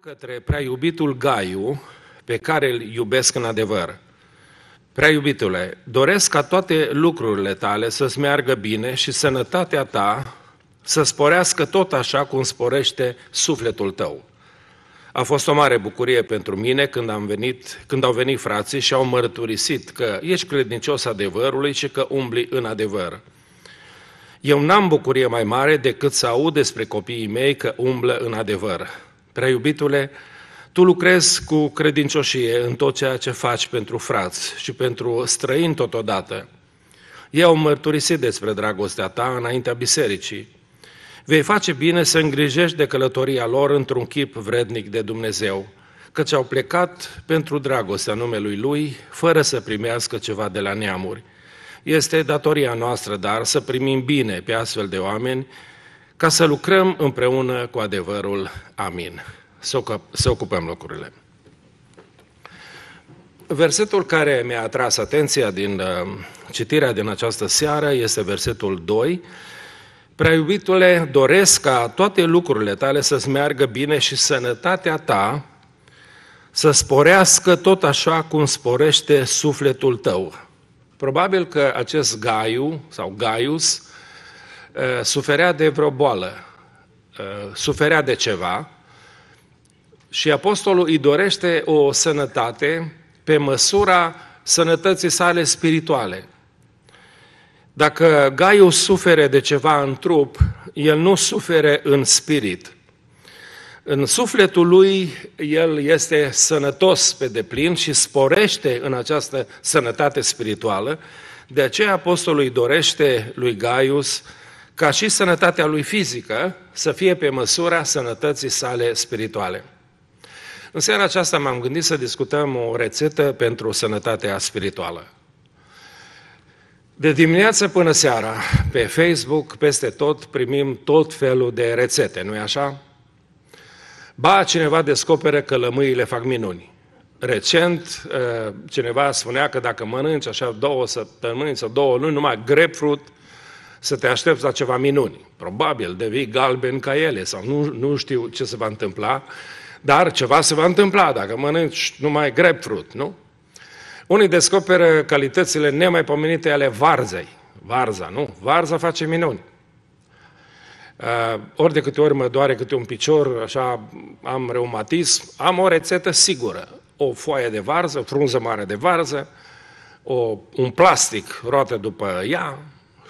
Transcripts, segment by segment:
către prea iubitul Gaiu, pe care îl iubesc în adevăr. Prea iubitule, doresc ca toate lucrurile tale să-ți meargă bine și sănătatea ta să sporească tot așa cum sporește sufletul tău. A fost o mare bucurie pentru mine când, am venit, când au venit frații și au mărturisit că ești credincios adevărului și că umbli în adevăr. Eu n-am bucurie mai mare decât să aud despre copiii mei că umblă în adevăr. Prea iubitule, tu lucrezi cu credincioșie în tot ceea ce faci pentru frați și pentru străini totodată. Ei au mărturisit despre dragostea ta înaintea bisericii. Vei face bine să îngrijești de călătoria lor într-un chip vrednic de Dumnezeu, căci au plecat pentru dragostea numelui Lui, fără să primească ceva de la neamuri. Este datoria noastră, dar, să primim bine pe astfel de oameni ca să lucrăm împreună cu adevărul. Amin. Să ocupăm locurile. Versetul care mi-a atras atenția din uh, citirea din această seară este versetul 2. Prea iubitule, doresc ca toate lucrurile tale să-ți meargă bine și sănătatea ta să sporească tot așa cum sporește sufletul tău. Probabil că acest Gaiu sau Gaius Uh, suferea de vreo boală, uh, suferea de ceva și apostolul îi dorește o sănătate pe măsura sănătății sale spirituale. Dacă Gaius sufere de ceva în trup, el nu sufere în spirit. În sufletul lui, el este sănătos pe deplin și sporește în această sănătate spirituală, de aceea apostolul îi dorește lui Gaius uh, ca și sănătatea lui fizică să fie pe măsura sănătății sale spirituale. În seara aceasta m-am gândit să discutăm o rețetă pentru sănătatea spirituală. De dimineață până seara, pe Facebook, peste tot, primim tot felul de rețete, nu-i așa? Ba, cineva descoperă că lămâile fac minuni. Recent, eh, cineva spunea că dacă mănânci așa două săptămâni sau două luni numai grapefruit, să te aștepți la ceva minuni. Probabil devii galben ca ele sau nu, nu știu ce se va întâmpla, dar ceva se va întâmpla dacă mănânci numai grapefruit, nu? Unii descoperă calitățile nemaipomenite ale varzei. Varza, nu? Varza face minuni. Uh, ori de câte ori mă doare câte un picior, așa am reumatism, am o rețetă sigură. O foaie de varză, frunză mare de varză, o, un plastic roată după ea,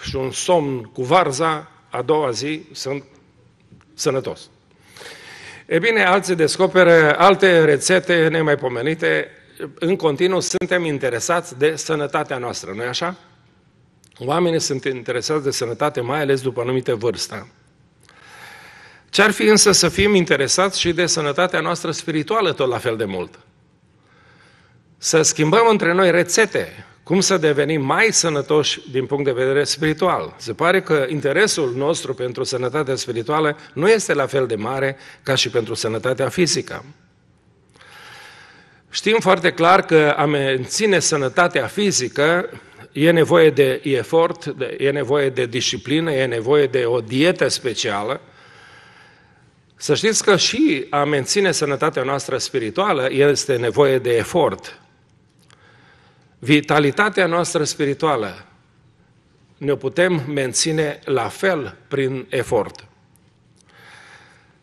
și un somn cu varza, a doua zi sunt sănătos. E bine, alții descoperă alte rețete nemaipomenite. În continuu suntem interesați de sănătatea noastră, nu-i așa? Oamenii sunt interesați de sănătate, mai ales după anumite vârsta. Ce ar fi însă să fim interesați și de sănătatea noastră spirituală tot la fel de mult? Să schimbăm între noi rețete, cum să devenim mai sănătoși din punct de vedere spiritual. Se pare că interesul nostru pentru sănătatea spirituală nu este la fel de mare ca și pentru sănătatea fizică. Știm foarte clar că a menține sănătatea fizică e nevoie de efort, e nevoie de disciplină, e nevoie de o dietă specială. Să știți că și a menține sănătatea noastră spirituală este nevoie de efort. Vitalitatea noastră spirituală ne putem menține la fel prin efort.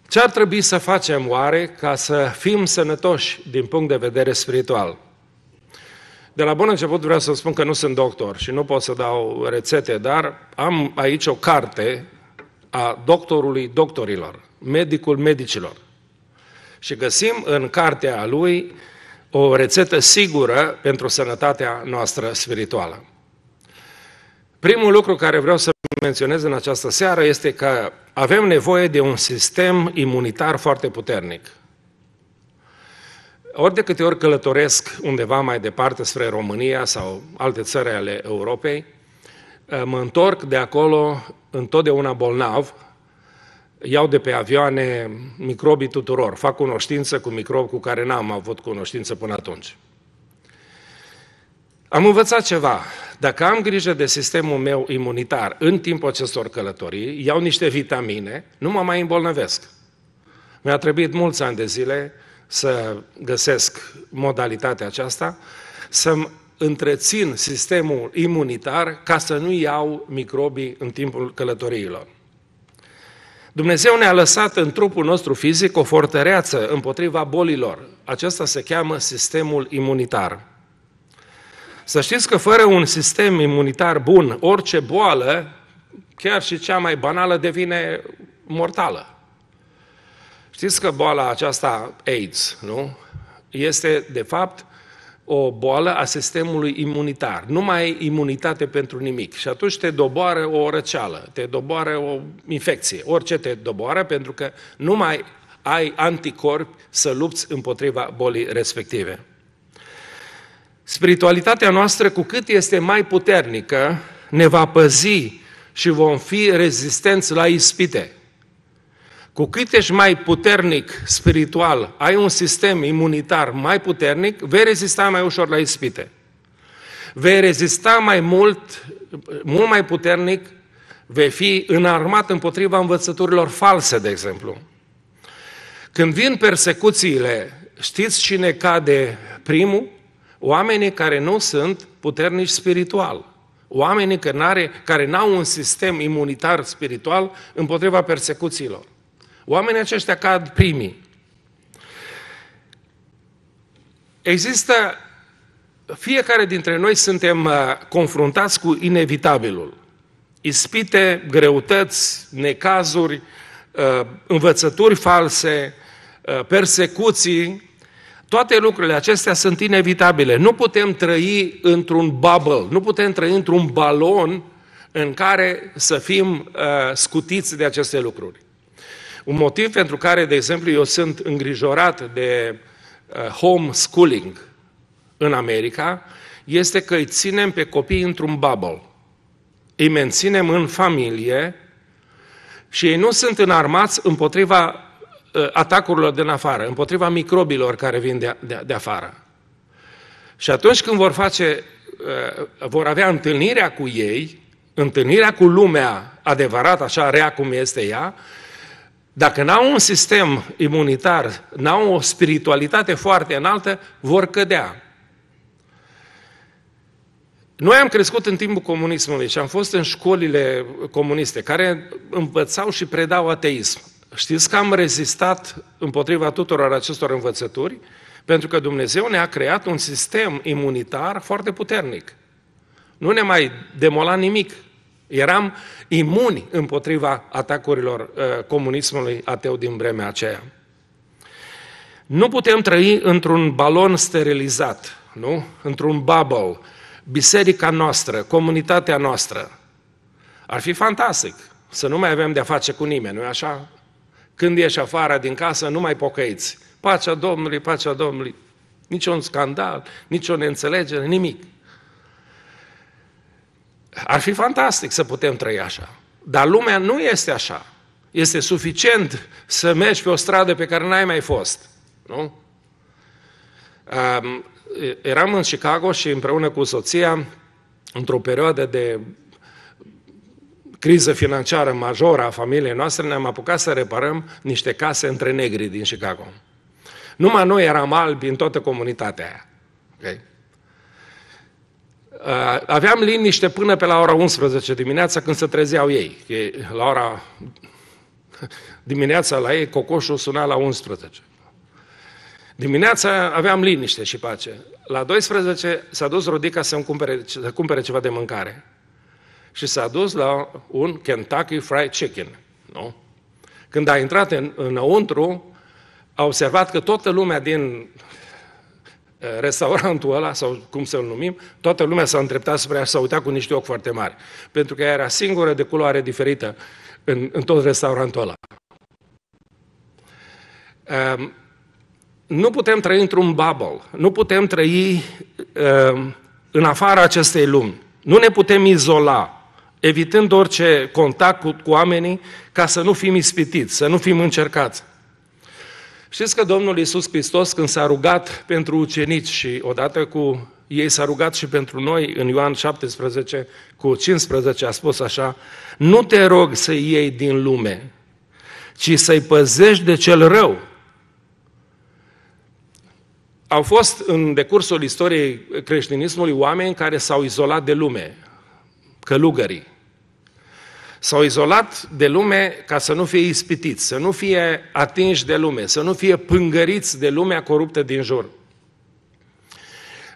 Ce ar trebui să facem oare ca să fim sănătoși din punct de vedere spiritual? De la bun început vreau să spun că nu sunt doctor și nu pot să dau rețete, dar am aici o carte a doctorului doctorilor, medicul medicilor. Și găsim în cartea lui o rețetă sigură pentru sănătatea noastră spirituală. Primul lucru care vreau să menționez în această seară este că avem nevoie de un sistem imunitar foarte puternic. Ori de câte ori călătoresc undeva mai departe spre România sau alte țări ale Europei, mă întorc de acolo întotdeauna bolnav iau de pe avioane microbii tuturor, fac cunoștință cu microbi cu care n-am avut cunoștință până atunci. Am învățat ceva. Dacă am grijă de sistemul meu imunitar în timpul acestor călătorii, iau niște vitamine, nu mă mai îmbolnăvesc. Mi-a trebuit mulți ani de zile să găsesc modalitatea aceasta, să-mi întrețin sistemul imunitar ca să nu iau microbii în timpul călătoriilor. Dumnezeu ne-a lăsat în trupul nostru fizic o fortăreață împotriva bolilor. Acesta se cheamă sistemul imunitar. Să știți că fără un sistem imunitar bun, orice boală, chiar și cea mai banală, devine mortală. Știți că boala aceasta AIDS, nu? Este, de fapt, o boală a sistemului imunitar. Nu mai ai imunitate pentru nimic. Și atunci te doboară o răceală, te doboară o infecție, orice te doboară, pentru că nu mai ai anticorpi să lupți împotriva bolii respective. Spiritualitatea noastră, cu cât este mai puternică, ne va păzi și vom fi rezistenți la ispite. Cu cât ești mai puternic spiritual, ai un sistem imunitar mai puternic, vei rezista mai ușor la ispite. Vei rezista mai mult, mult mai puternic, vei fi înarmat împotriva învățăturilor false, de exemplu. Când vin persecuțiile, știți cine cade primul? Oamenii care nu sunt puternici spiritual. Oamenii care n-au un sistem imunitar spiritual împotriva persecuțiilor. Oamenii aceștia cad primii. Există, fiecare dintre noi suntem uh, confruntați cu inevitabilul. Ispite, greutăți, necazuri, uh, învățături false, uh, persecuții, toate lucrurile acestea sunt inevitabile. Nu putem trăi într-un bubble, nu putem trăi într-un balon în care să fim scutiți de aceste lucruri. Un motiv pentru care, de exemplu, eu sunt îngrijorat de uh, homeschooling în America este că îi ținem pe copii într-un bubble. Îi menținem în familie și ei nu sunt înarmați împotriva uh, atacurilor din afară, împotriva microbilor care vin de, de, de afară. Și atunci când vor face, uh, vor avea întâlnirea cu ei, întâlnirea cu lumea adevărată, așa rea cum este ea, dacă n-au un sistem imunitar, n-au o spiritualitate foarte înaltă, vor cădea. Noi am crescut în timpul comunismului și am fost în școlile comuniste care învățau și predau ateism. Știți că am rezistat împotriva tuturor acestor învățături, pentru că Dumnezeu ne-a creat un sistem imunitar foarte puternic. Nu ne mai demola nimic. Eram imuni împotriva atacurilor uh, comunismului ateu din vremea aceea. Nu putem trăi într-un balon sterilizat, nu? Într-un bubble. Biserica noastră, comunitatea noastră. Ar fi fantastic să nu mai avem de-a face cu nimeni, nu așa? Când ieși afară din casă, nu mai pocăiți. Pacea Domnului, pacea Domnului. Niciun scandal, nicio neînțelegere, nimic. Ar fi fantastic să putem trăi așa. Dar lumea nu este așa. Este suficient să mergi pe o stradă pe care n-ai mai fost. Nu? Um, eram în Chicago și împreună cu soția, într-o perioadă de criză financiară majoră a familiei noastre, ne-am apucat să reparăm niște case între negri din Chicago. Numai noi eram albi în toată comunitatea aia. Okay? Uh, aveam liniște până pe la ora 11 dimineața când se trezeau ei. La ora dimineața la ei cocoșul suna la 11. Dimineața aveam liniște și pace. La 12 s-a dus Rodica să-mi cumpere, să cumpere ceva de mâncare. Și s-a dus la un Kentucky Fried Chicken. Nu? Când a intrat în, înăuntru, a observat că toată lumea din Eh, restaurantul ăla, sau cum să-l numim, toată lumea s-a îndreptat spre ea și s-a uitat cu niște ochi foarte mari. Pentru că ea era singură de culoare diferită în, în tot restaurantul ăla. Um, nu putem trăi într-un bubble, nu putem trăi um, în afara acestei lumi. Nu ne putem izola, evitând orice contact cu, cu oamenii, ca să nu fim ispitiți, să nu fim încercați. Știți că Domnul Iisus Hristos când s-a rugat pentru ucenici și odată cu ei s-a rugat și pentru noi în Ioan 17 cu 15 a spus așa, nu te rog să iei din lume, ci să-i păzești de cel rău. Au fost în decursul istoriei creștinismului oameni care s-au izolat de lume, călugării, S-au izolat de lume ca să nu fie ispitiți, să nu fie atinși de lume, să nu fie pângăriți de lumea coruptă din jur.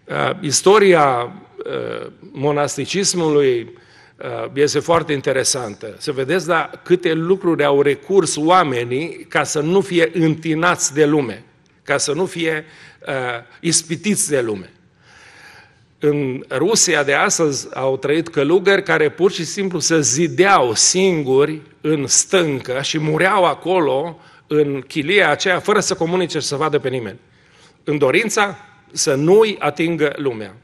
Uh, istoria uh, monasticismului uh, este foarte interesantă. Să vedeți la câte lucruri au recurs oamenii ca să nu fie întinați de lume, ca să nu fie uh, ispitiți de lume în Rusia de astăzi au trăit călugări care pur și simplu se zideau singuri în stâncă și mureau acolo în chilia aceea fără să comunice și să vadă pe nimeni. În dorința să nu-i atingă lumea.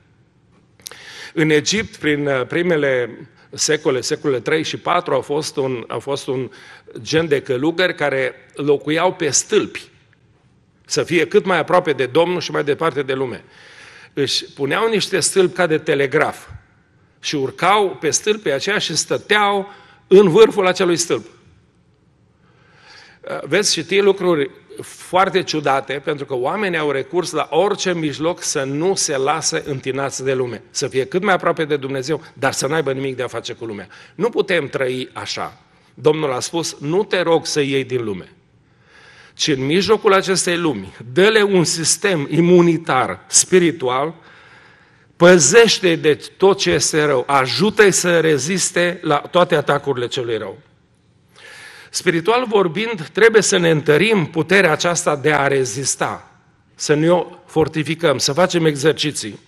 În Egipt, prin uh, primele secole, secolele 3 și 4, a fost, un, a fost un gen de călugări care locuiau pe stâlpi, să fie cât mai aproape de Domnul și mai departe de lume își puneau niște stâlpi ca de telegraf și urcau pe stâlpii aceia și stăteau în vârful acelui stâlp. Uh, Veți citi lucruri foarte ciudate, pentru că oamenii au recurs la orice mijloc să nu se lasă întinați de lume, să fie cât mai aproape de Dumnezeu, dar să n-aibă nimic de a face cu lumea. Nu putem trăi așa. Domnul a spus, nu te rog să iei din lume, ci în mijlocul acestei lumi, dă-le un sistem imunitar, spiritual, păzește de tot ce este rău, ajută-i să reziste la toate atacurile celui rău. Spiritual vorbind, trebuie să ne întărim puterea aceasta de a rezista, să ne o fortificăm, să facem exerciții.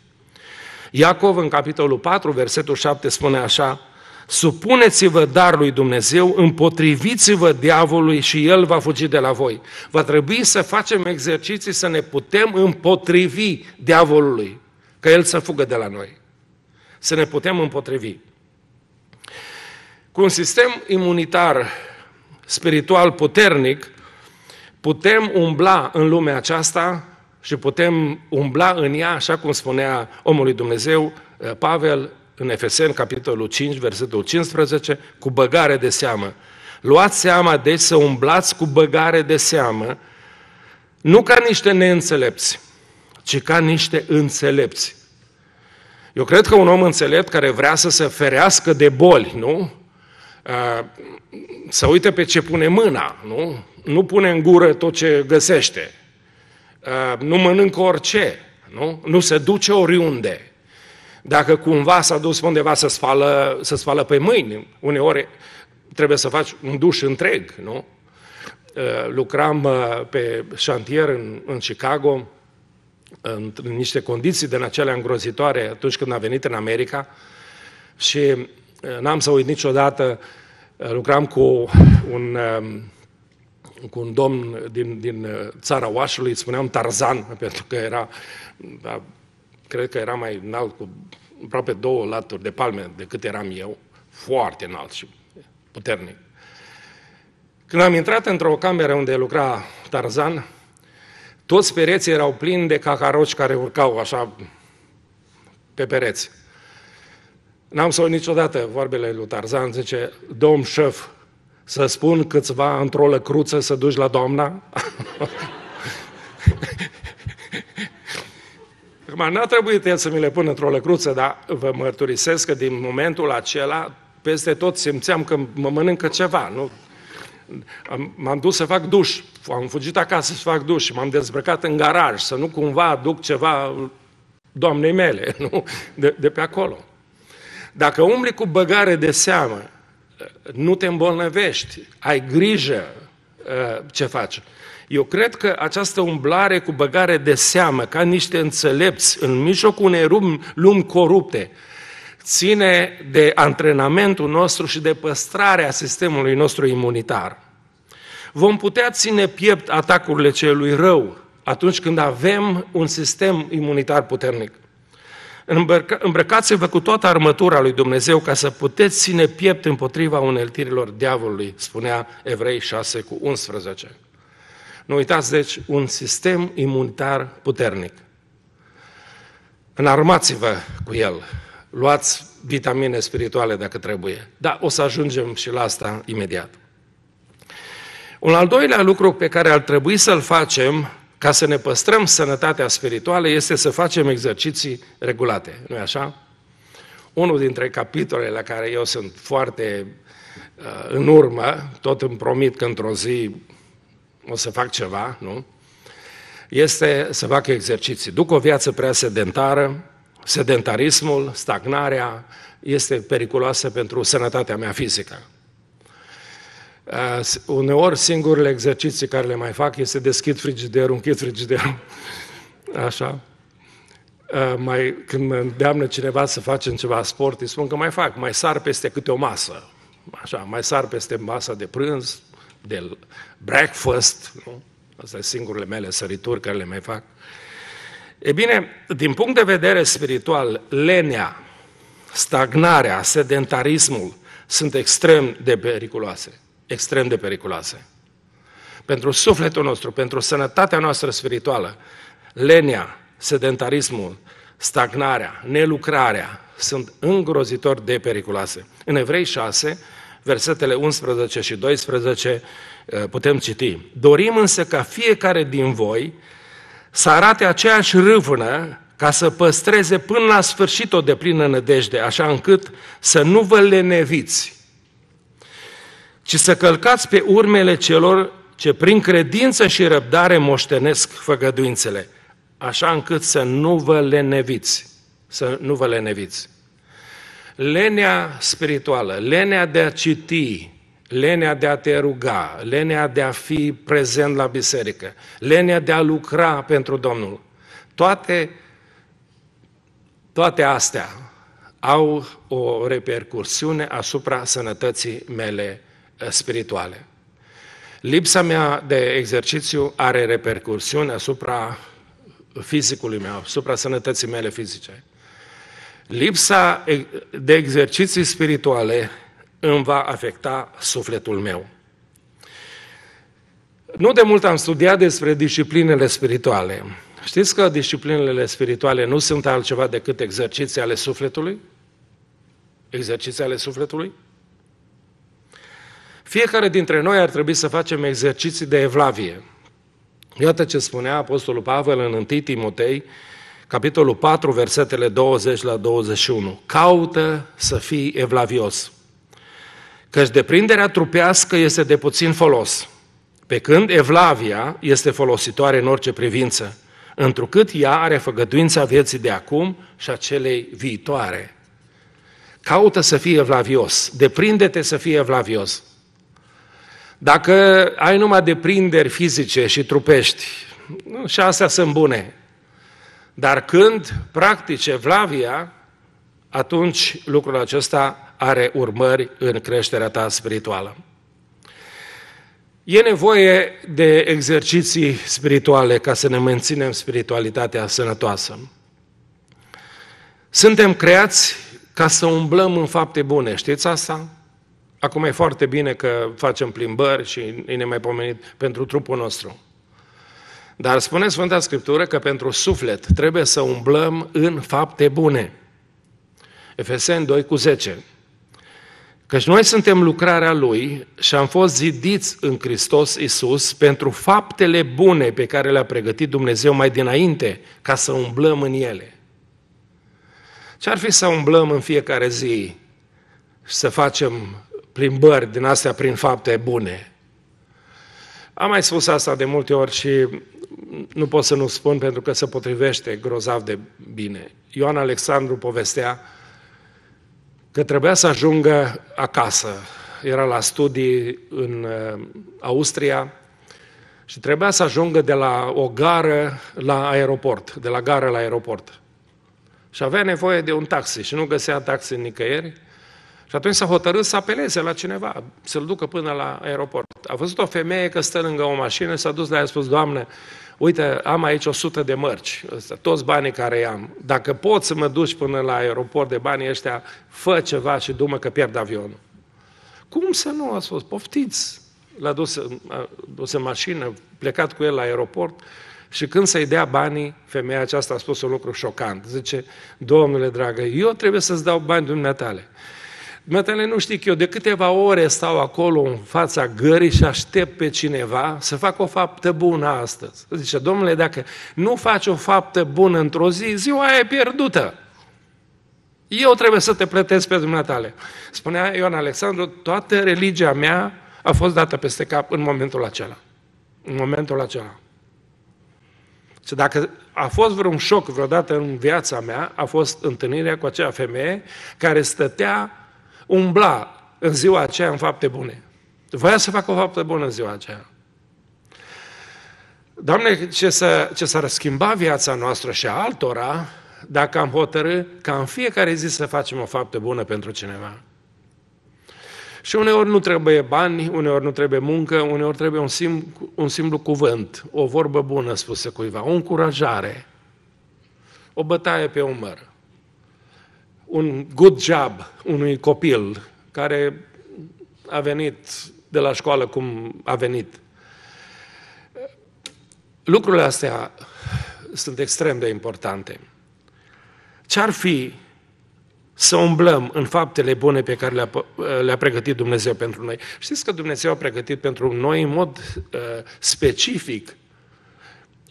Iacov, în capitolul 4, versetul 7, spune așa, Supuneți-vă dar lui Dumnezeu, împotriviți-vă diavolului și el va fugi de la voi. Va trebui să facem exerciții să ne putem împotrivi diavolului, că el să fugă de la noi. Să ne putem împotrivi. Cu un sistem imunitar spiritual puternic, putem umbla în lumea aceasta și putem umbla în ea, așa cum spunea omului Dumnezeu, eh, Pavel, în Efeseni, capitolul 5, versetul 15, cu băgare de seamă. Luați seama, deci, să umblați cu băgare de seamă, nu ca niște neînțelepți, ci ca niște înțelepți. Eu cred că un om înțelept care vrea să se ferească de boli, nu? Să uite pe ce pune mâna, nu? Nu pune în gură tot ce găsește. Nu mănâncă orice, nu? Nu se duce oriunde. Dacă cumva s-a dus undeva să spală, să spală pe mâini, uneori trebuie să faci un duș întreg, nu? Uh, lucram uh, pe șantier în, în Chicago, în, în niște condiții din acelea îngrozitoare atunci când am venit în America și uh, n-am să uit niciodată, lucram cu un, um, cu un domn din, din țara Oașului, îi spuneam Tarzan, pentru că era cred că era mai înalt cu aproape două laturi de palme decât eram eu, foarte înalt și puternic. Când am intrat într-o cameră unde lucra Tarzan, toți pereții erau plini de cacaroci care urcau așa pe pereți. N-am să niciodată vorbele lui Tarzan, zice, domn șef, să spun câțiva într-o lăcruță să duci la doamna? Acum, n-a trebuit el să mi le pun într-o lăcruță, dar vă mărturisesc că din momentul acela, peste tot simțeam că mă mănâncă ceva, nu? M-am dus să fac duș, am fugit acasă să fac duș, m-am dezbrăcat în garaj, să nu cumva aduc ceva doamnei mele, nu? De, de pe acolo. Dacă umbli cu băgare de seamă, nu te îmbolnăvești, ai grijă uh, ce faci. Eu cred că această umblare cu băgare de seamă, ca niște înțelepți în mijlocul unei lumi, lumi corupte, ține de antrenamentul nostru și de păstrarea sistemului nostru imunitar. Vom putea ține piept atacurile celui rău atunci când avem un sistem imunitar puternic. îmbrăcați-vă cu toată armătura lui Dumnezeu ca să puteți ține piept împotriva uneltirilor diavolului, spunea Evrei 6 cu 11. Nu uitați, deci, un sistem imunitar puternic. Înarmați-vă cu el, luați vitamine spirituale dacă trebuie. Dar o să ajungem și la asta imediat. Un al doilea lucru pe care ar trebui să-l facem ca să ne păstrăm sănătatea spirituală este să facem exerciții regulate, nu e așa? Unul dintre capitolele la care eu sunt foarte uh, în urmă, tot îmi promit că într-o zi o să fac ceva, nu? Este să fac exerciții. Duc o viață prea sedentară, sedentarismul, stagnarea este periculoasă pentru sănătatea mea fizică. Uneori singurele exerciții care le mai fac este deschid frigiderul, închid frigiderul, așa, mai, când mă îndeamnă cineva să facem ceva sport, îi spun că mai fac, mai sar peste câte o masă, așa, mai sar peste masa de prânz, de breakfast, nu? Astea sunt singurele mele sărituri care le mai fac. E bine, din punct de vedere spiritual, lenea, stagnarea, sedentarismul sunt extrem de periculoase. Extrem de periculoase. Pentru sufletul nostru, pentru sănătatea noastră spirituală, lenea, sedentarismul, stagnarea, nelucrarea sunt îngrozitor de periculoase. În Evrei 6, versetele 11 și 12, eh, putem citi. Dorim însă ca fiecare din voi să arate aceeași râvână ca să păstreze până la sfârșit o deplină nădejde, așa încât să nu vă leneviți, ci să călcați pe urmele celor ce prin credință și răbdare moștenesc făgăduințele, așa încât să nu vă leneviți, să nu vă leneviți lenea spirituală, lenea de a citi, lenea de a te ruga, lenea de a fi prezent la biserică, lenea de a lucra pentru Domnul. Toate, toate astea au o repercursiune asupra sănătății mele eh, spirituale. Lipsa mea de exercițiu are repercursiuni asupra fizicului meu, asupra sănătății mele fizice. Lipsa de exerciții spirituale îmi va afecta sufletul meu. Nu de mult am studiat despre disciplinele spirituale. Știți că disciplinele spirituale nu sunt altceva decât exerciții ale sufletului? Exerciții ale sufletului? Fiecare dintre noi ar trebui să facem exerciții de evlavie. Iată ce spunea Apostolul Pavel în 1 Timotei capitolul 4, versetele 20 la 21. Caută să fii evlavios, căci deprinderea trupească este de puțin folos, pe când evlavia este folositoare în orice privință, întrucât ea are făgăduința vieții de acum și a celei viitoare. Caută să fii evlavios, deprinde-te să fii evlavios. Dacă ai numai deprinderi fizice și trupești, și astea sunt bune, dar când practice Vlavia, atunci lucrul acesta are urmări în creșterea ta spirituală. E nevoie de exerciții spirituale ca să ne menținem spiritualitatea sănătoasă. Suntem creați ca să umblăm în fapte bune, știți asta? Acum e foarte bine că facem plimbări și e nemaipomenit pentru trupul nostru. Dar spune Sfânta Scriptură că pentru suflet trebuie să umblăm în fapte bune. Efeseni 2 cu 10. Căci noi suntem lucrarea Lui și am fost zidiți în Hristos Isus pentru faptele bune pe care le-a pregătit Dumnezeu mai dinainte, ca să umblăm în ele. Ce ar fi să umblăm în fiecare zi și să facem plimbări din astea prin fapte bune? Am mai spus asta de multe ori și nu pot să nu spun pentru că se potrivește grozav de bine. Ioan Alexandru povestea că trebuia să ajungă acasă. Era la studii în uh, Austria și trebuia să ajungă de la o gară la aeroport, de la gară la aeroport. Și avea nevoie de un taxi și nu găsea taxi nicăieri. Și atunci s-a hotărât să apeleze la cineva, să-l ducă până la aeroport. A văzut o femeie că stă lângă o mașină, s-a dus la ea și a spus, Doamne, uite, am aici 100 de mărci, ăsta, toți banii care am Dacă pot să mă duci până la aeroport de banii ăștia, fă ceva și dumă că pierd avionul. Cum să nu a fost? Poftiți! L-a dus, a dus în mașină, plecat cu el la aeroport și când să-i dea banii, femeia aceasta a spus un lucru șocant. Zice, domnule dragă, eu trebuie să-ți dau bani dumneatale. tale. Mătele, nu știu eu, de câteva ore stau acolo în fața gării și aștept pe cineva să facă o faptă bună astăzi. Zice, domnule, dacă nu faci o faptă bună într-o zi, ziua aia e pierdută. Eu trebuie să te plătesc pe dumneatale. Spunea Ioan Alexandru, toată religia mea a fost dată peste cap în momentul acela. În momentul acela. Și dacă a fost vreun șoc vreodată în viața mea, a fost întâlnirea cu acea femeie care stătea umbla în ziua aceea în fapte bune. Voia să facă o faptă bună în ziua aceea. Doamne, ce, să, ce s-ar schimba viața noastră și a altora dacă am hotărât ca în fiecare zi să facem o faptă bună pentru cineva. Și uneori nu trebuie bani, uneori nu trebuie muncă, uneori trebuie un, sim, un simplu cuvânt, o vorbă bună spusă cuiva, o încurajare, o bătaie pe umăr un good job unui copil care a venit de la școală cum a venit. Lucrurile astea sunt extrem de importante. Ce-ar fi să umblăm în faptele bune pe care le-a, le pregătit Dumnezeu pentru noi? Știți că Dumnezeu a pregătit pentru noi în mod uh, specific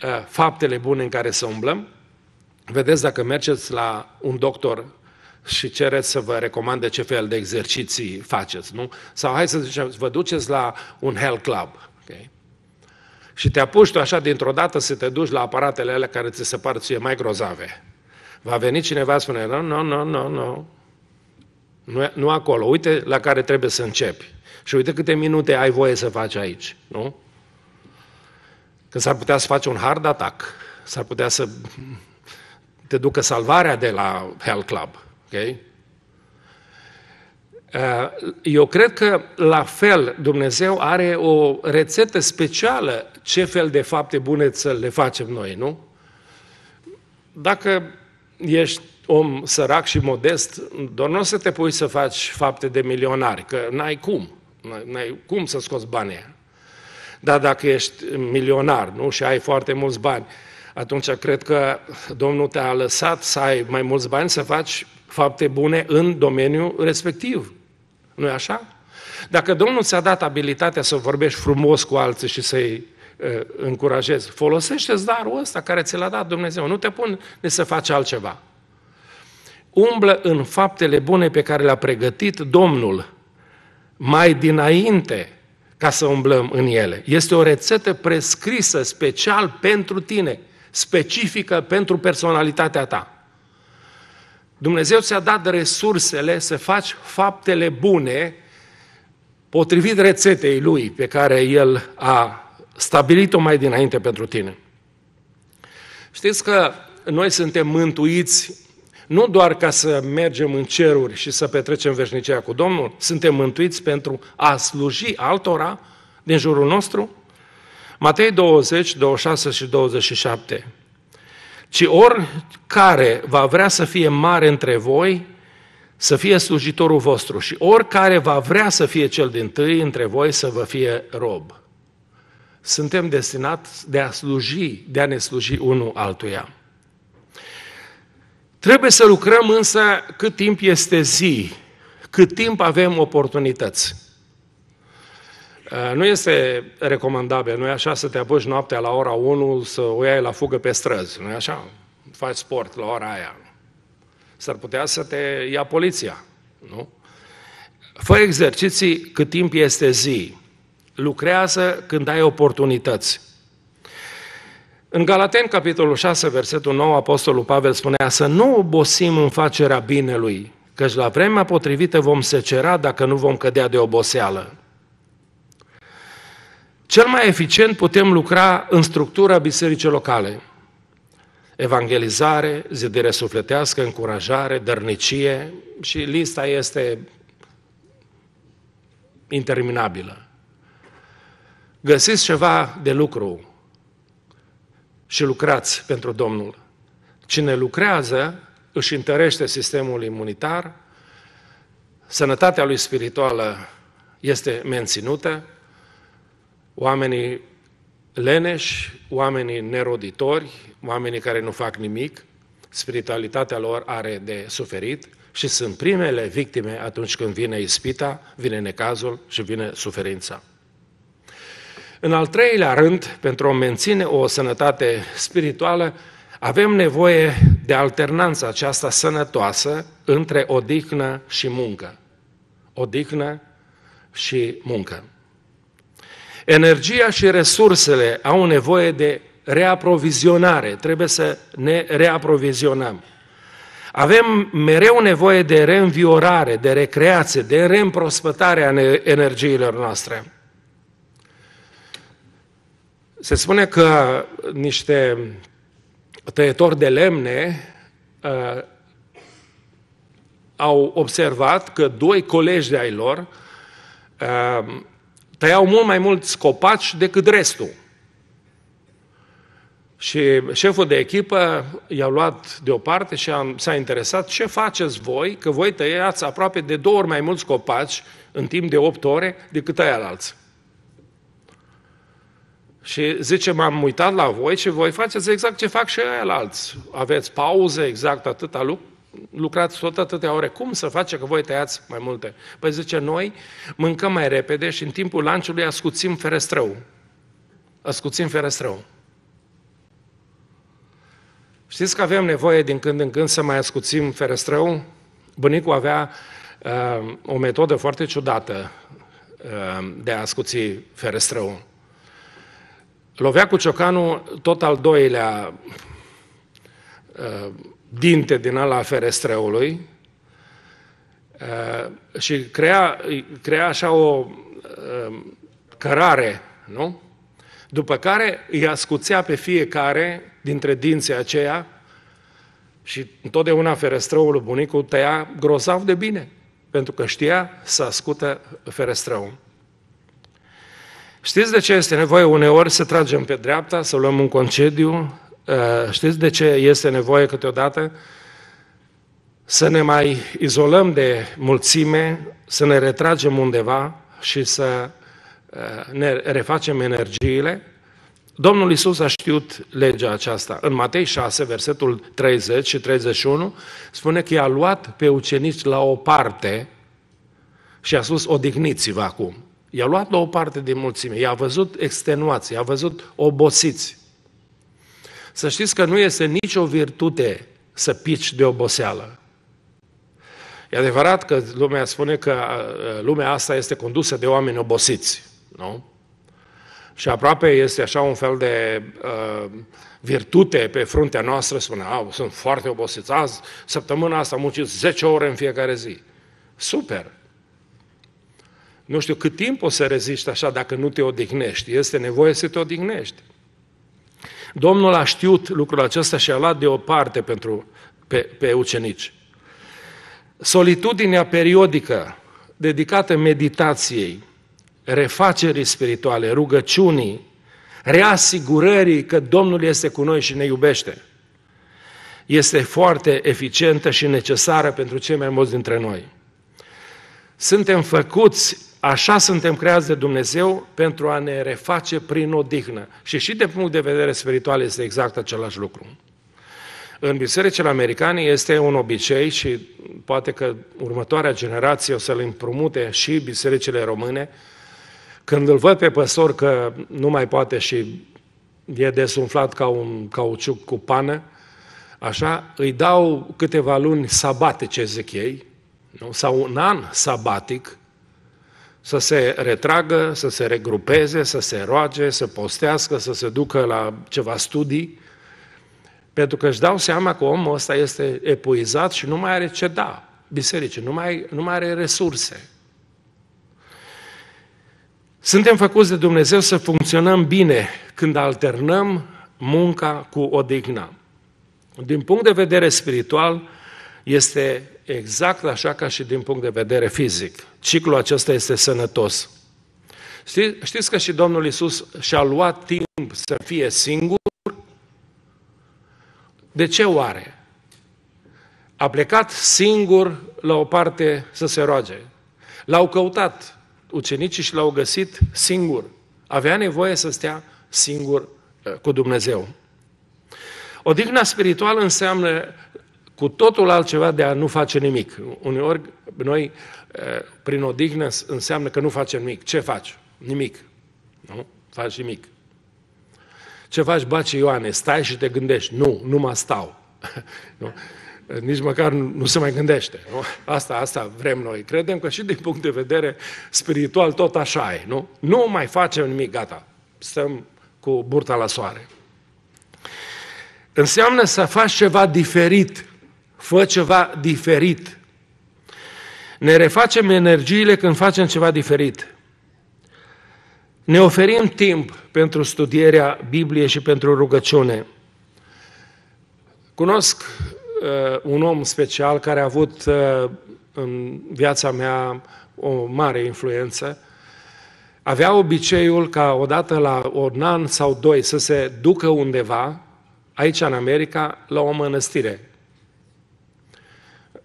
uh, faptele bune în care să umblăm? Vedeți, dacă mergeți la un doctor și cereți să vă recomande ce fel de exerciții faceți, nu? Sau hai să zicem, vă duceți la un health club, okay? Și te apuci tu așa dintr-o dată să te duci la aparatele alea care ți se par ție mai grozave. Va veni cineva spune, nu, nu, nu, nu, nu, nu acolo, uite la care trebuie să începi. Și uite câte minute ai voie să faci aici, nu? Că s-ar putea să faci un hard attack, s-ar putea să te ducă salvarea de la Hell Club. Ok? Eh, eu cred că, la fel, Dumnezeu are o rețetă specială ce fel de fapte bune să le facem noi, nu? Dacă ești om sărac și modest, doar nu o să te pui să faci fapte de milionari, că n-ai cum, n-ai cum să scoți banii Dar dacă ești milionar, nu, și ai foarte mulți bani, atunci cred că Domnul te-a lăsat să ai mai mulți bani să faci fapte bune în domeniul respectiv. nu e așa? Dacă Domnul ți-a dat abilitatea să vorbești frumos cu alții și să-i uh, încurajezi, folosește-ți darul ăsta care ți l-a dat Dumnezeu. Nu te pun de să faci altceva. Umblă în faptele bune pe care le-a pregătit Domnul mai dinainte ca să umblăm în ele. Este o rețetă prescrisă special pentru tine, specifică pentru personalitatea ta. Dumnezeu ți-a dat resursele să faci faptele bune potrivit rețetei Lui pe care El a stabilit-o mai dinainte pentru tine. Știți că noi suntem mântuiți nu doar ca să mergem în ceruri și să petrecem veșnicia cu Domnul, suntem mântuiți pentru a sluji altora din jurul nostru? Matei 20, 26 și 27 ci oricare va vrea să fie mare între voi, să fie slujitorul vostru și oricare va vrea să fie cel din tâi între voi să vă fie rob. Suntem destinați de a sluji, de a ne sluji unul altuia. Trebuie să lucrăm însă cât timp este zi, cât timp avem oportunități. Uh, nu este recomandabil, nu e așa, să te apuci noaptea la ora 1 să o iei la fugă pe străzi, nu e așa? Faci sport la ora aia. S-ar putea să te ia poliția, nu? Fă exerciții cât timp este zi. Lucrează când ai oportunități. În Galaten, capitolul 6, versetul 9, Apostolul Pavel spunea să nu obosim în facerea binelui, căci la vremea potrivită vom secera dacă nu vom cădea de oboseală. Cel mai eficient putem lucra în structura bisericii locale. Evangelizare, zidire sufletească, încurajare, dărnicie și lista este interminabilă. Găsiți ceva de lucru și lucrați pentru Domnul. Cine lucrează își întărește sistemul imunitar, sănătatea lui spirituală este menținută, oamenii leneși, oamenii neroditori, oamenii care nu fac nimic, spiritualitatea lor are de suferit și sunt primele victime atunci când vine ispita, vine necazul și vine suferința. În al treilea rând, pentru a menține o sănătate spirituală, avem nevoie de alternanța aceasta sănătoasă între odihnă și muncă. Odihnă și muncă. Energia și resursele au nevoie de reaprovizionare, trebuie să ne reaprovizionăm. Avem mereu nevoie de reînviorare, de recreație, de reîmprospătare a energiilor noastre. Se spune că niște tăietori de lemne uh, au observat că doi colegi de ai lor uh, tăiau mult mai mulți copaci decât restul. Și șeful de echipă i-a luat deoparte și s-a interesat ce faceți voi, că voi tăiați aproape de două ori mai mulți copaci în timp de 8 ore decât aia alți. Și zice, m-am uitat la voi și voi faceți exact ce fac și aia alți. Aveți pauze exact atâta lucru? lucrat tot atâtea ore, cum să face că voi tăiați mai multe? Păi zice, noi mâncăm mai repede și în timpul lanciului ascuțim ferestrău. Ascuțim ferestrău. Știți că avem nevoie din când în când să mai ascuțim ferestrău? Bunicul avea uh, o metodă foarte ciudată uh, de a ascuți ferestrău. Lovea cu ciocanul tot al doilea uh, dinte din ala ferestreului uh, și crea, crea așa o uh, cărare, nu? După care îi ascuțea pe fiecare dintre dinții aceia și întotdeauna ferestreul lui bunicul tăia grozav de bine, pentru că știa să ascută ferestreul. Știți de ce este nevoie uneori să tragem pe dreapta, să luăm un concediu, Eh, știți de ce este nevoie câteodată? Să ne mai izolăm de mulțime, să ne retragem undeva și să eh, ne refacem energiile. Domnul Isus a știut legea aceasta. În Matei 6, versetul 30 și 31, spune că i-a luat pe ucenici la o parte și a spus, odihniți-vă acum. I-a luat la o parte din mulțime, i-a văzut extenuați, i-a văzut obosiți. Să știți că nu este nicio virtute să pici de oboseală. E adevărat că lumea spune că lumea asta este condusă de oameni obosiți, nu? Și aproape este așa un fel de uh, virtute pe fruntea noastră, spune, au, sunt foarte obosiți, azi, săptămâna asta am muncit 10 ore în fiecare zi. Super! Nu știu cât timp o să reziști așa dacă nu te odihnești. Este nevoie să te odihnești. Domnul a știut lucrul acesta și a luat deoparte pentru, pe, pe ucenici. Solitudinea periodică dedicată meditației, refacerii spirituale, rugăciunii, reasigurării că Domnul este cu noi și ne iubește, este foarte eficientă și necesară pentru cei mai mulți dintre noi. Suntem făcuți Așa suntem creați de Dumnezeu pentru a ne reface prin odihnă. Și și de punct de vedere spiritual este exact același lucru. În bisericile americane este un obicei și poate că următoarea generație o să-l împrumute și bisericile române, când îl văd pe păstor că nu mai poate și e desumflat ca un cauciuc cu pană, așa, îi dau câteva luni sabatice, zic ei, nu? sau un an sabatic, să se retragă, să se regrupeze, să se roage, să postească, să se ducă la ceva studii, pentru că își dau seama că omul ăsta este epuizat și nu mai are ce da bisericii, nu mai, nu mai are resurse. Suntem făcuți de Dumnezeu să funcționăm bine când alternăm munca cu odihna. Din punct de vedere spiritual, este exact așa ca și din punct de vedere fizic. Ciclul acesta este sănătos. Știți, știți că și Domnul Isus și-a luat timp să fie singur? De ce oare? A plecat singur la o parte să se roage. L-au căutat ucenicii și l-au găsit singur. Avea nevoie să stea singur eh, cu Dumnezeu. Odihna spirituală înseamnă cu totul altceva de a nu face nimic. Uneori noi prin odihnă înseamnă că nu facem nimic. Ce faci? Nimic. Nu? Faci nimic. Ce faci, baci Ioane? Stai și te gândești. Nu, nu mă stau. nu? Nici măcar nu se mai gândește. Nu? Asta, asta vrem noi. Credem că și din punct de vedere spiritual tot așa e. Nu, nu mai facem nimic, gata. Stăm cu burta la soare. Înseamnă să faci ceva diferit. Fă ceva diferit. Ne refacem energiile când facem ceva diferit. Ne oferim timp pentru studierea Bibliei și pentru rugăciune. Cunosc uh, un om special care a avut uh, în viața mea o mare influență. Avea obiceiul ca odată la un an sau doi să se ducă undeva, aici în America, la o mănăstire,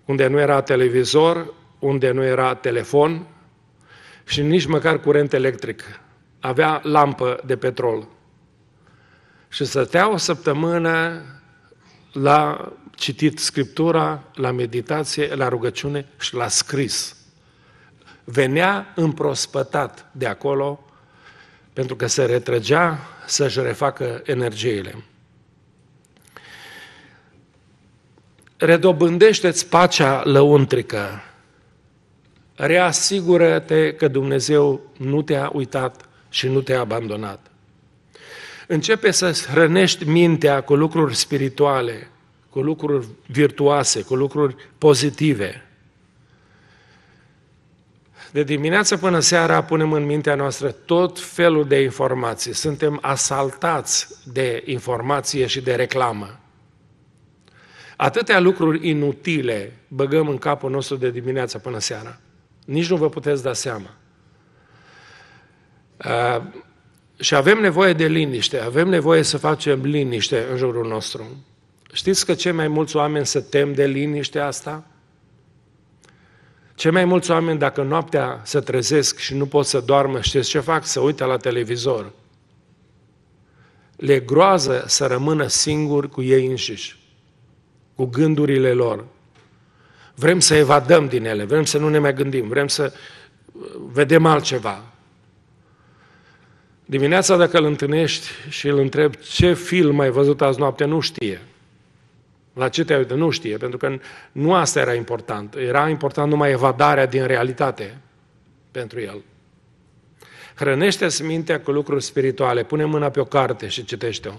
unde nu era televizor, unde nu era telefon și nici măcar curent electric. Avea lampă de petrol. Și stătea o săptămână la citit Scriptura, la meditație, la rugăciune și la scris. Venea împrospătat de acolo pentru că se retrăgea să-și refacă energiile. Redobândește-ți pacea lăuntrică reasigură-te că Dumnezeu nu te-a uitat și nu te-a abandonat. Începe să hrănești mintea cu lucruri spirituale, cu lucruri virtuoase, cu lucruri pozitive. De dimineață până seara punem în mintea noastră tot felul de informații. Suntem asaltați de informație și de reclamă. Atâtea lucruri inutile băgăm în capul nostru de dimineață până seara. Nici nu vă puteți da seama. și avem nevoie de liniște, avem nevoie să facem liniște în jurul nostru. Știți că cei mai mulți oameni se tem de liniște asta? Cei mai mulți oameni, dacă noaptea se trezesc și nu pot să doarmă, știți ce fac? Să uită la televizor. Le groază să rămână singuri cu ei înșiși, cu gândurile lor, Vrem să evadăm din ele, vrem să nu ne mai gândim, vrem să uh, vedem altceva. Dimineața, dacă îl întâlnești și îl întreb ce film ai văzut azi noapte, nu știe. La ce te-ai uitat? Nu știe, pentru că nu asta era important. Era important numai evadarea din realitate pentru el. Hrănește-ți mintea cu lucruri spirituale, pune mâna pe o carte și citește-o.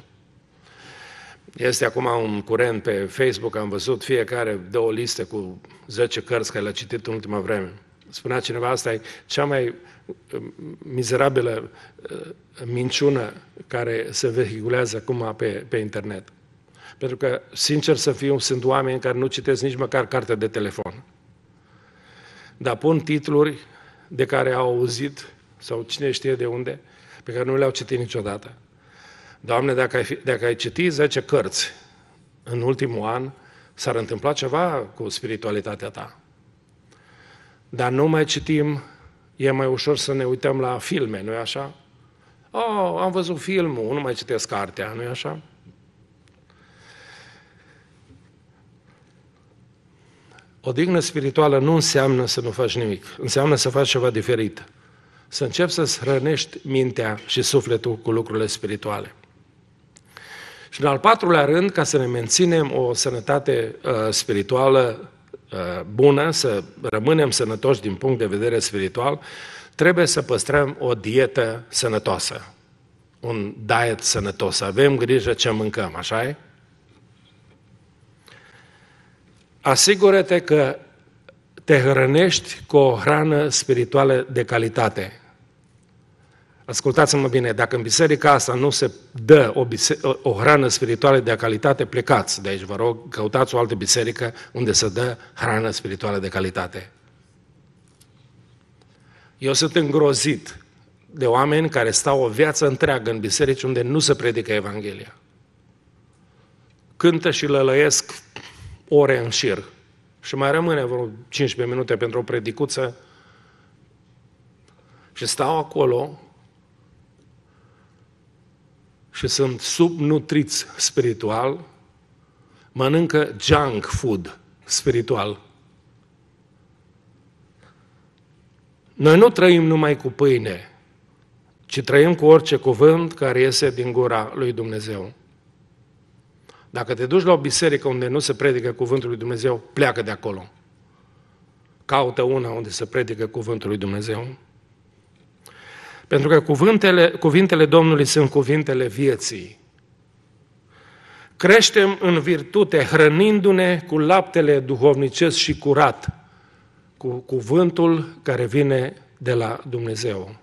Este acum un curent pe Facebook, am văzut fiecare dă o listă cu 10 cărți care le-a citit în ultima vreme. Spunea cineva, asta e cea mai uh, mizerabilă uh, minciună care se vehiculează acum pe, pe internet. Pentru că, sincer să fiu, sunt oameni care nu citesc nici măcar cartea de telefon. Dar pun titluri de care au auzit sau cine știe de unde, pe care nu le-au citit niciodată. Doamne, dacă ai, fi, dacă ai citit 10 cărți în ultimul an, s-ar întâmpla ceva cu spiritualitatea ta. Dar nu mai citim, e mai ușor să ne uităm la filme, nu-i așa? Oh, am văzut filmul, nu mai citesc cartea, nu-i așa? O dignă spirituală nu înseamnă să nu faci nimic, înseamnă să faci ceva diferit. Să începi să-ți hrănești mintea și sufletul cu lucrurile spirituale. Și în al patrulea rând, ca să ne menținem o sănătate uh, spirituală uh, bună, să rămânem sănătoși din punct de vedere spiritual, trebuie să păstrăm o dietă sănătoasă, un diet sănătos, să avem grijă ce mâncăm, așa e? Asigură-te că te hrănești cu o hrană spirituală de calitate – Ascultați-mă bine, dacă în biserica asta nu se dă o, bise- o hrană spirituală de calitate, plecați de aici, vă rog, căutați o altă biserică unde se dă hrană spirituală de calitate. Eu sunt îngrozit de oameni care stau o viață întreagă în biserici unde nu se predică Evanghelia. Cântă și lălăiesc ore în șir și mai rămâne vreo 15 minute pentru o predicuță și stau acolo și sunt subnutriți spiritual, mănâncă junk food spiritual. Noi nu trăim numai cu pâine, ci trăim cu orice cuvânt care iese din gura lui Dumnezeu. Dacă te duci la o biserică unde nu se predică cuvântul lui Dumnezeu, pleacă de acolo. Caută una unde se predică cuvântul lui Dumnezeu. Pentru că cuvintele, cuvintele Domnului sunt cuvintele vieții. Creștem în virtute, hrănindu-ne cu laptele duhovnicesc și curat, cu cuvântul care vine de la Dumnezeu.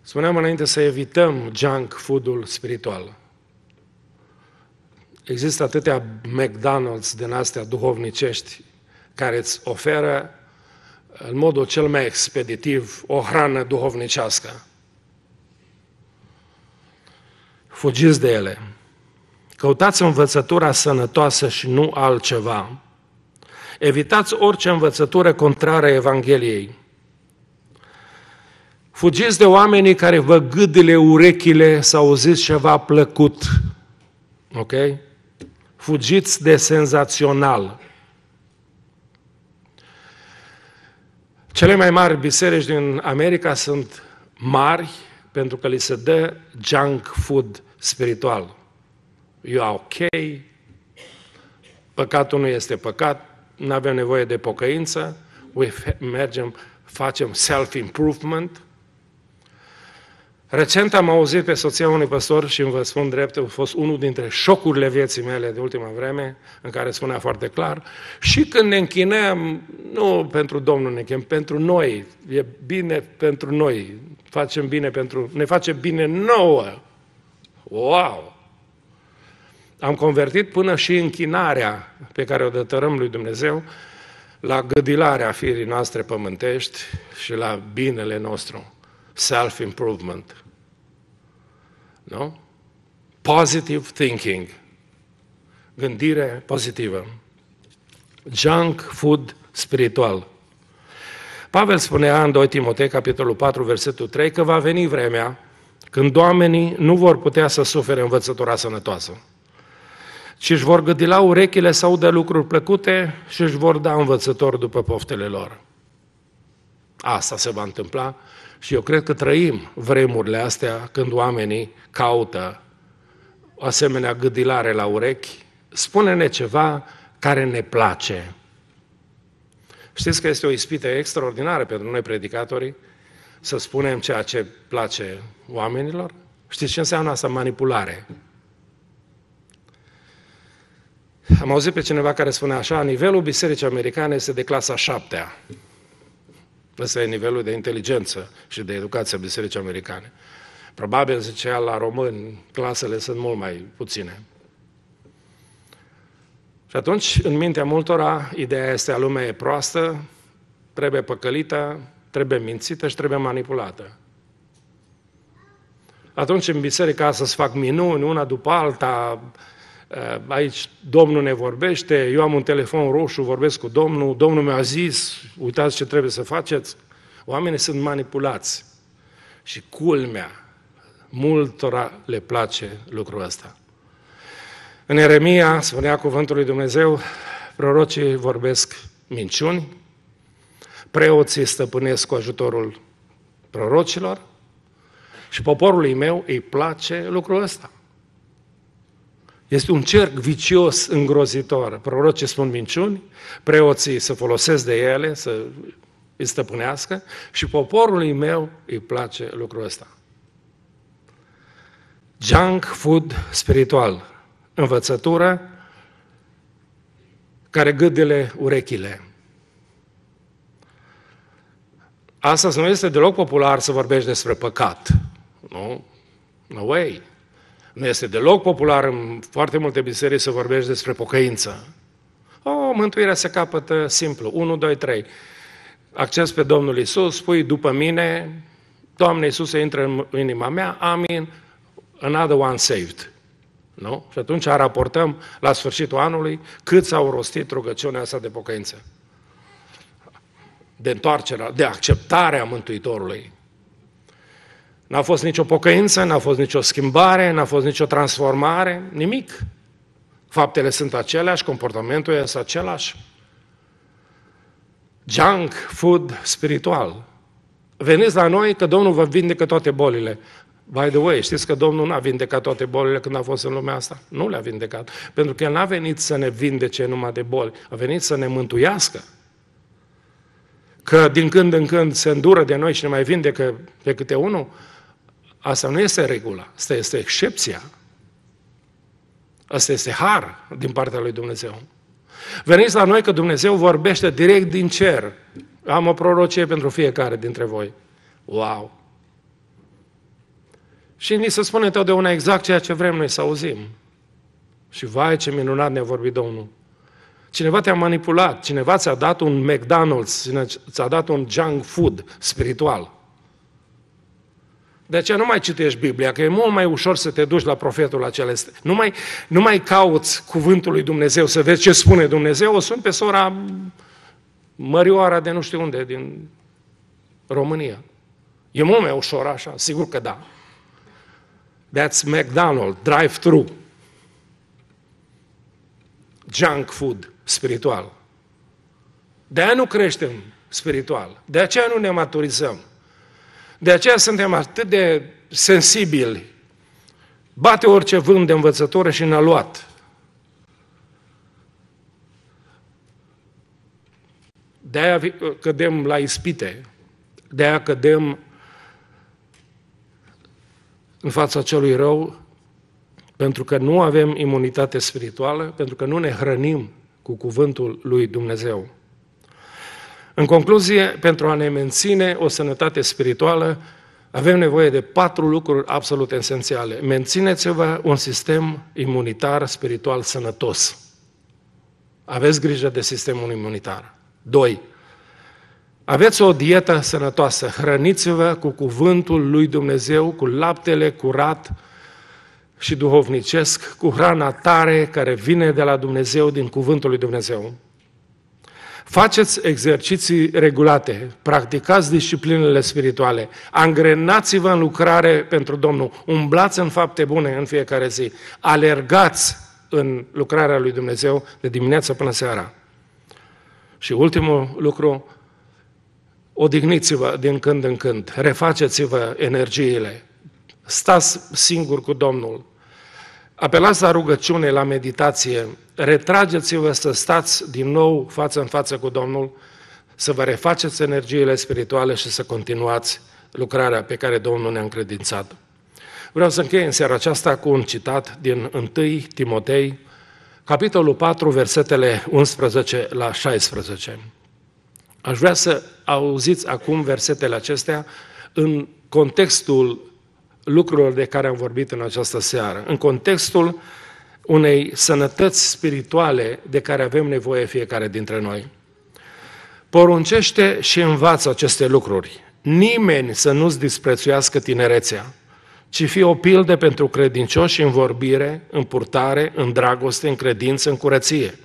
Spuneam înainte să evităm junk food-ul spiritual. Există atâtea McDonald's din astea duhovnicești care îți oferă în modul cel mai expeditiv o hrană duhovnicească. Fugiți de ele. Căutați învățătura sănătoasă și nu altceva. Evitați orice învățătură contrară Evangheliei. Fugiți de oamenii care vă gâdile urechile să auziți ceva plăcut. Ok? Fugiți de senzațional. Cele mai mari biserici din America sunt mari pentru că li se dă junk food spiritual. Eu ok, păcatul nu este păcat, nu avem nevoie de pocăință, we mergem, facem self-improvement – Recent am auzit pe soția unui păstor și îmi vă spun drept, a fost unul dintre șocurile vieții mele de ultima vreme, în care spunea foarte clar, și când ne închinăm, nu pentru Domnul ne închinăm, pentru noi, e bine pentru noi, facem bine pentru, ne face bine nouă. Wow! Am convertit până și închinarea pe care o dătărăm lui Dumnezeu la gădilarea firii noastre pământești și la binele nostru self-improvement. Nu? Positive thinking. Gândire pozitivă. Junk food spiritual. Pavel spunea în 2 Timotei, capitolul 4, versetul 3, că va veni vremea când oamenii nu vor putea să sufere învățătura sănătoasă, ci își vor gâdi la urechile sau de lucruri plăcute și își vor da învățători după poftele lor. Asta se va întâmpla și eu cred că trăim vremurile astea când oamenii caută o asemenea gâdilare la urechi. Spune-ne ceva care ne place. Știți că este o ispită extraordinară pentru noi predicatorii să spunem ceea ce place oamenilor? Știți ce înseamnă asta? Manipulare. Am auzit pe cineva care spune așa, nivelul bisericii americane este de clasa șaptea. Ăsta e nivelul de inteligență și de educație a bisericii americane. Probabil, zicea, la români clasele sunt mult mai puține. Și atunci, în mintea multora, ideea este a lumea e proastă, trebuie păcălită, trebuie mințită și trebuie manipulată. Atunci, în biserică, să-ți fac minuni, una după alta, Uh, aici Domnul ne vorbește, eu am un telefon roșu, vorbesc cu Domnul, Domnul mi-a zis, uitați ce trebuie să faceți. Oamenii sunt manipulați și culmea, multora le place lucrul ăsta. În Eremia, spunea cuvântul lui Dumnezeu, prorocii vorbesc minciuni, preoții stăpânesc cu ajutorul prorocilor și poporului meu îi place lucrul ăsta. Este un cerc vicios îngrozitor. Prorocii spun minciuni, preoții se folosesc de ele, să îi stăpânească și poporului meu îi place lucrul ăsta. Junk food spiritual, învățătură care gâdele urechile. Asta nu este deloc popular să vorbești despre păcat. Nu? No way. Nu este deloc popular în foarte multe biserici să vorbești despre pocăință. O, oh, mântuirea se capătă simplu. 1, 2, 3. Acces pe Domnul Isus, spui după mine, Doamne se intră în inima mea, amin, another one saved. Nu? Și atunci raportăm la sfârșitul anului cât s-au rostit rugăciunea asta de pocăință. De întoarcerea, de acceptarea Mântuitorului. N-a fost nicio pocăință, n-a fost nicio schimbare, n-a fost nicio transformare, nimic. Faptele sunt aceleași, comportamentul este același. Junk food spiritual. Veniți la noi că Domnul vă vindecă toate bolile. By the way, știți că Domnul n-a vindecat toate bolile când a fost în lumea asta? Nu le-a vindecat. Pentru că El n-a venit să ne vindece numai de boli, a venit să ne mântuiască. Că din când în când se îndură de noi și ne mai vindecă pe câte unul, Asta nu este regula, asta este excepția. Asta este har din partea lui Dumnezeu. Veniți la noi că Dumnezeu vorbește direct din cer. Am o prorocie pentru fiecare dintre voi. Wow! Și ni se spune totdeauna exact ceea ce vrem noi să auzim. Și vai ce minunat ne-a vorbit Domnul. Cineva te-a manipulat, cineva ți-a dat un McDonald's, ți-a dat un junk food spiritual. De aceea nu mai citești Biblia, că e mult mai ușor să te duci la profetul acela. Nu mai, nu mai cauți cuvântul lui Dumnezeu să vezi ce spune Dumnezeu. O sunt pe sora Mărioara de nu știu unde, din România. E mult mai ușor așa, sigur că da. That's McDonald drive-thru. Junk food spiritual. De-aia nu creștem spiritual, de aceea nu ne maturizăm. De aceea suntem atât de sensibili. Bate orice vânt de învățătură și ne-a luat. De-aia cădem la ispite, de-aia cădem în fața celui rău, pentru că nu avem imunitate spirituală, pentru că nu ne hrănim cu cuvântul lui Dumnezeu. În concluzie, pentru a ne menține o sănătate spirituală, avem nevoie de patru lucruri absolut esențiale. Mențineți-vă un sistem imunitar spiritual sănătos. Aveți grijă de sistemul imunitar. 2. Aveți o dietă sănătoasă. Hrăniți-vă cu cuvântul lui Dumnezeu, cu laptele curat și duhovnicesc, cu hrana tare care vine de la Dumnezeu, din cuvântul lui Dumnezeu. Faceți exerciții regulate, practicați disciplinele spirituale, angrenați-vă în lucrare pentru Domnul, umblați în fapte bune în fiecare zi, alergați în lucrarea lui Dumnezeu de dimineață până seara. Și ultimul lucru, odihniți-vă din când în când, refaceți-vă energiile, stați singur cu Domnul, Apelați la rugăciune, la meditație, retrageți-vă să stați din nou față în față cu Domnul, să vă refaceți energiile spirituale și să continuați lucrarea pe care Domnul ne-a încredințat. Vreau să închei în seara aceasta cu un citat din 1 Timotei, capitolul 4, versetele 11 la 16. Aș vrea să auziți acum versetele acestea în contextul lucrurilor de care am vorbit în această seară, în contextul unei sănătăți spirituale de care avem nevoie fiecare dintre noi. Poruncește și învață aceste lucruri. Nimeni să nu-ți disprețuiască tinerețea, ci fi o pildă pentru credincioși în vorbire, în purtare, în dragoste, în credință, în curăție.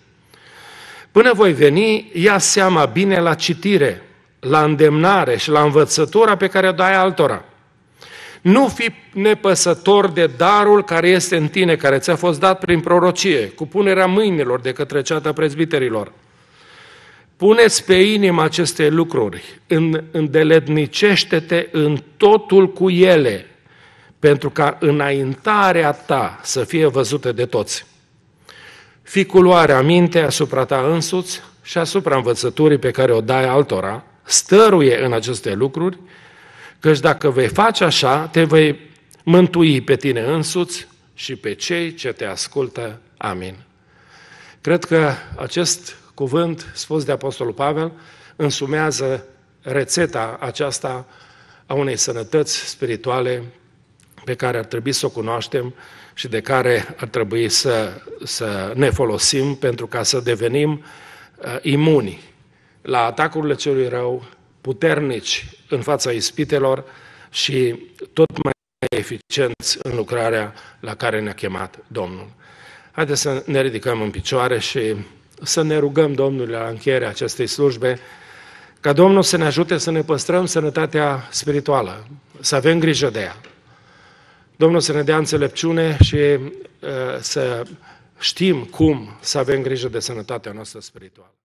Până voi veni, ia seama bine la citire, la îndemnare și la învățătura pe care o dai altora – nu fi nepăsător de darul care este în tine, care ți-a fost dat prin prorocie, cu punerea mâinilor de către ceata prezbiterilor. Puneți pe inimă aceste lucruri, în, îndeletnicește-te în totul cu ele, pentru ca înaintarea ta să fie văzută de toți. cu culoarea minte asupra ta însuți și asupra învățăturii pe care o dai altora, stăruie în aceste lucruri, Căci dacă vei face așa, te vei mântui pe tine însuți și pe cei ce te ascultă. Amin. Cred că acest cuvânt spus de Apostolul Pavel însumează rețeta aceasta a unei sănătăți spirituale pe care ar trebui să o cunoaștem și de care ar trebui să, să ne folosim pentru ca să devenim uh, imuni la atacurile celui rău, puternici în fața ispitelor și tot mai eficienți în lucrarea la care ne-a chemat Domnul. Haideți să ne ridicăm în picioare și să ne rugăm Domnului la încheierea acestei slujbe ca Domnul să ne ajute să ne păstrăm sănătatea spirituală, să avem grijă de ea. Domnul să ne dea înțelepciune și uh, să știm cum să avem grijă de sănătatea noastră spirituală.